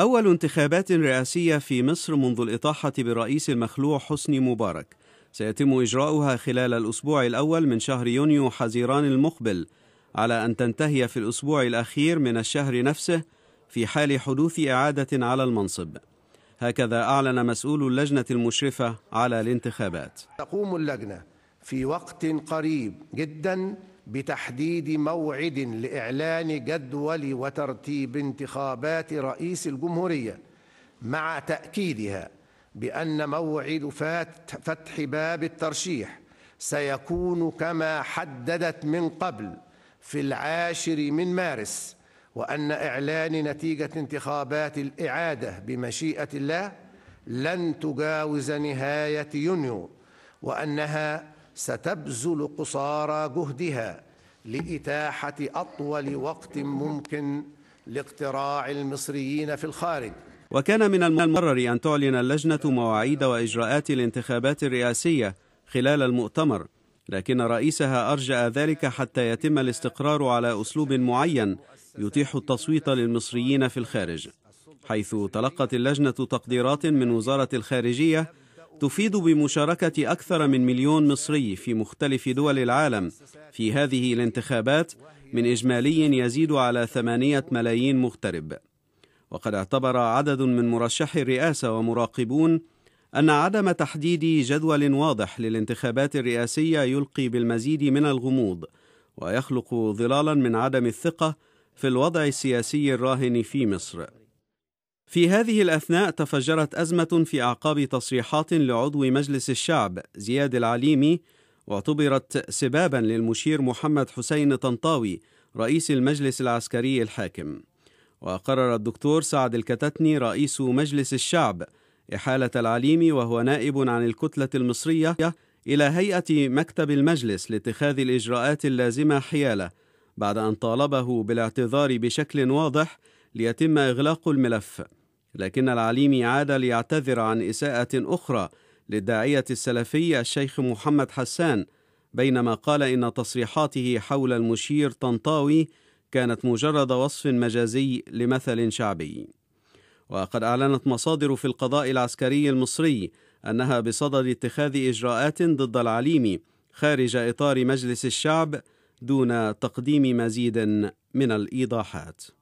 أول انتخابات رئاسية في مصر منذ الإطاحة بالرئيس المخلوع حسني مبارك سيتم إجراؤها خلال الأسبوع الأول من شهر يونيو حزيران المقبل على أن تنتهي في الأسبوع الأخير من الشهر نفسه في حال حدوث إعادة على المنصب هكذا أعلن مسؤول اللجنة المشرفة على الانتخابات تقوم اللجنة في وقت قريب جداً بتحديد موعد لإعلان جدول وترتيب انتخابات رئيس الجمهورية مع تأكيدها بأن موعد فتح باب الترشيح سيكون كما حددت من قبل في العاشر من مارس وأن إعلان نتيجة انتخابات الإعادة بمشيئة الله لن تجاوز نهاية يونيو وأنها ستبذل قصارى جهدها لإتاحة أطول وقت ممكن لاقتراع المصريين في الخارج وكان من المقرر أن تعلن اللجنة مواعيد وإجراءات الانتخابات الرئاسية خلال المؤتمر لكن رئيسها أرجأ ذلك حتى يتم الاستقرار على أسلوب معين يتيح التصويت للمصريين في الخارج حيث تلقت اللجنة تقديرات من وزارة الخارجية تفيد بمشاركة أكثر من مليون مصري في مختلف دول العالم في هذه الانتخابات من إجمالي يزيد على ثمانية ملايين مغترب وقد اعتبر عدد من مرشحي الرئاسة ومراقبون أن عدم تحديد جدول واضح للانتخابات الرئاسية يلقي بالمزيد من الغموض ويخلق ظلالا من عدم الثقة في الوضع السياسي الراهن في مصر في هذه الأثناء تفجرت أزمة في أعقاب تصريحات لعضو مجلس الشعب زياد العليمي واعتبرت سبابا للمشير محمد حسين طنطاوي رئيس المجلس العسكري الحاكم وقرر الدكتور سعد الكتتني رئيس مجلس الشعب إحالة العليمي وهو نائب عن الكتلة المصرية إلى هيئة مكتب المجلس لاتخاذ الإجراءات اللازمة حياله بعد أن طالبه بالاعتذار بشكل واضح ليتم إغلاق الملف لكن العليمي عاد ليعتذر عن إساءة أخرى للداعية السلفي الشيخ محمد حسان بينما قال إن تصريحاته حول المشير طنطاوي كانت مجرد وصف مجازي لمثل شعبي وقد أعلنت مصادر في القضاء العسكري المصري أنها بصدد اتخاذ إجراءات ضد العليمي خارج إطار مجلس الشعب دون تقديم مزيد من الإيضاحات